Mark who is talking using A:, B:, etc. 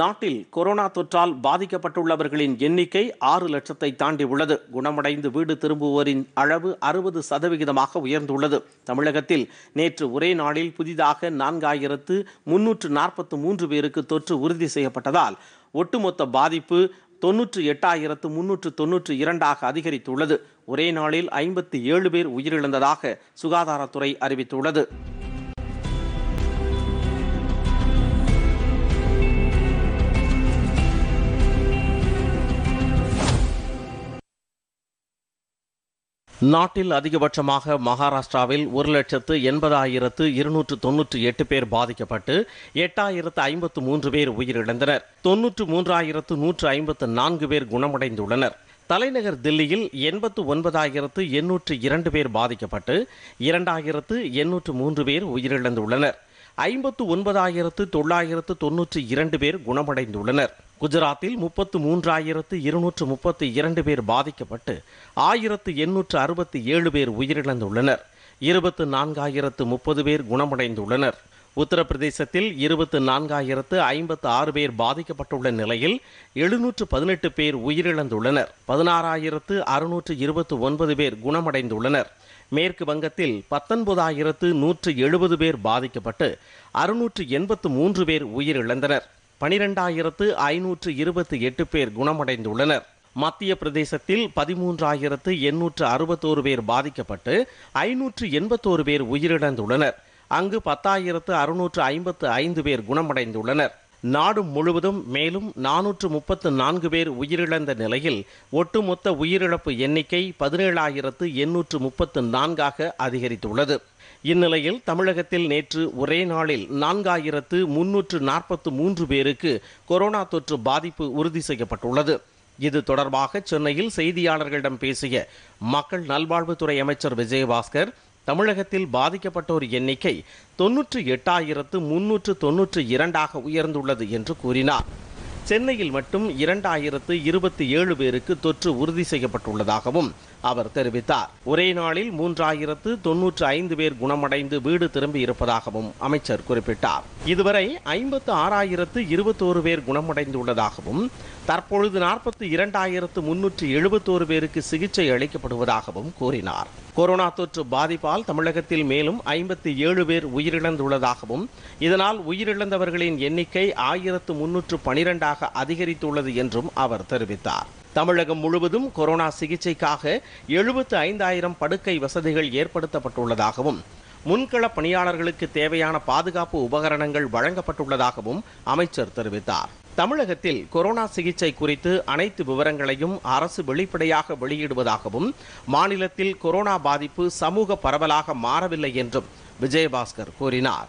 A: நாட்டில் கொரோனா தொற்றால் பாதிக்கப்பட்டுள்ளவர்களின் எண்ணிக்கை ஆறு லட்சத்தை தாண்டி உள்ளது குணமடைந்து வீடு திரும்புவோரின் அளவு அறுபது சதவிகிதமாக உயர்ந்துள்ளது தமிழகத்தில் நேற்று ஒரே நாளில் புதிதாக நான்காயிரத்து முன்னூற்று நாற்பத்து மூன்று பேருக்கு தொற்று உறுதி செய்யப்பட்டதால் ஒட்டுமொத்த பாதிப்பு தொன்னூற்று எட்டாயிரத்து முன்னூற்று தொன்னூற்று இரண்டாக அதிகரித்துள்ளது ஒரே நாளில் ஐம்பத்தி ஏழு பேர் உயிரிழந்ததாக சுகாதாரத்துறை அறிவித்துள்ளது நாட்டில் அதிகபட்சமாக மகாராஷ்டிராவில் ஒரு லட்சத்து எண்பதாயிரத்து இருநூற்று தொன்னூற்றி எட்டு பேர் பாதிக்கப்பட்டு எட்டாயிரத்து ஐம்பத்து மூன்று பேர் உயிரிழந்தனர் தொன்னூற்று மூன்றாயிரத்து நூற்று ஐம்பத்து நான்கு பேர் குணமடைந்துள்ளனர் தலைநகர் தில்லியில் எண்பத்து ஒன்பதாயிரத்து எண்ணூற்று இரண்டு பேர் பாதிக்கப்பட்டு இரண்டாயிரத்து எண்ணூற்று மூன்று பேர் உயிரிழந்துள்ளனர் ஐம்பத்து ஒன்பதாயிரத்து தொள்ளாயிரத்து தொன்னூற்றி இரண்டு பேர் குணமடைந்துள்ளனர் குஜராத்தில் முப்பத்து மூன்றாயிரத்து இருநூற்று முப்பத்து இரண்டு பேர் பாதிக்கப்பட்டு ஆயிரத்து எண்ணூற்று அறுபத்தி ஏழு பேர் உயிரிழந்துள்ளனர் இருபத்து நான்காயிரத்து முப்பது பேர் குணமடைந்துள்ளனர் உத்தரப்பிரதேசத்தில் இருபத்து நான்காயிரத்து ஐம்பத்து ஆறு பேர் பாதிக்கப்பட்டுள்ள நிலையில் எழுநூற்று பதினெட்டு பேர் உயிரிழந்துள்ளனர் பதினாறாயிரத்து அறுநூற்று இருபத்து ஒன்பது பேர் குணமடைந்துள்ளனர் மேற்கு வங்கத்தில் பத்தொன்பதாயிரத்து நூற்று எழுபது பேர் பாதிக்கப்பட்டு அறுநூற்று எண்பத்து மூன்று பேர் உயிரிழந்தனர் பனிரெண்டாயிரத்து ஐநூற்று இருபத்தி எட்டு பேர் குணமடைந்துள்ளனர் மத்திய பிரதேசத்தில் பதிமூன்றாயிரத்து எண்ணூற்று அறுபத்தோரு பேர் பாதிக்கப்பட்டு ஐநூற்று எண்பத்தோரு பேர் உயிரிழந்துள்ளனர் அங்கு பத்தாயிரத்து அறுநூற்று ஐம்பத்து ஐந்து பேர் குணமடைந்துள்ளனர் நாடு முழுவதும் மேலும் நானூற்று முப்பத்து நான்கு பேர் உயிரிழந்த நிலையில் ஒட்டுமொத்த உயிரிழப்பு எண்ணிக்கை பதினேழாயிரத்து எண்ணூற்று முப்பத்து நான்காக அதிகரித்துள்ளது இந்நிலையில் தமிழகத்தில் நேற்று ஒரே நாளில் நான்காயிரத்து முன்னூற்று நாற்பத்து மூன்று பேருக்கு கொரோனா தொற்று பாதிப்பு உறுதி செய்யப்பட்டுள்ளது இது தொடர்பாக சென்னையில் செய்தியாளர்களிடம் பேசிய மக்கள் நல்வாழ்வுத்துறை அமைச்சர் விஜயபாஸ்கர் தமிழகத்தில் பாதிக்கப்பட்டோர் எண்ணிக்கை தொன்னூற்று எட்டாயிரத்து முன்னூற்று தொன்னூற்று இரண்டாக உயர்ந்துள்ளது என்று கூறினார் சென்னையில் மட்டும் இரண்டாயிரத்து இருபத்தி ஏழு பேருக்கு தொற்று உறுதி செய்யப்பட்டுள்ளதாகவும் அவர் தெரிவித்தார் ஒரே நாளில் மூன்றாயிரத்து தொன்னூற்று ஐந்து பேர் குணமடைந்து வீடு திரும்பி இருப்பதாகவும் அமைச்சர் குறிப்பிட்டார் இதுவரை ஐம்பத்து ஆறாயிரத்து இருபத்தோரு பேர் குணமடைந்துள்ளதாகவும் தற்பொழுது நாற்பத்தி இரண்டாயிரத்து முன்னூற்று எழுபத்தோரு பேருக்கு சிகிச்சை அளிக்கப்படுவதாகவும் கூறினார் கொரோனா தொற்று பாதிப்பால் தமிழகத்தில் மேலும் ஐம்பத்தி ஏழு பேர் உயிரிழந்துள்ளதாகவும் இதனால் உயிரிழந்தவர்களின் எண்ணிக்கை ஆயிரத்து முன்னூற்று பனிரெண்டாக அதிகரித்துள்ளது என்றும் அவர் தெரிவித்தார் தமிழகம் முழுவதும் கொரோனா சிகிச்சைக்காக எழுபத்து ஐந்தாயிரம் படுக்கை வசதிகள் ஏற்படுத்தப்பட்டுள்ளதாகவும் முன்கள பணியாளர்களுக்கு தேவையான பாதுகாப்பு உபகரணங்கள் வழங்கப்பட்டுள்ளதாகவும் அமைச்சர் தெரிவித்தார் தமிழகத்தில் கொரோனா சிகிச்சை குறித்து அனைத்து விவரங்களையும் அரசு வெளிப்படையாக வெளியிடுவதாகவும் மாநிலத்தில் கொரோனா பாதிப்பு சமூக பரவலாக மாறவில்லை என்றும் விஜயபாஸ்கர் கூறினார்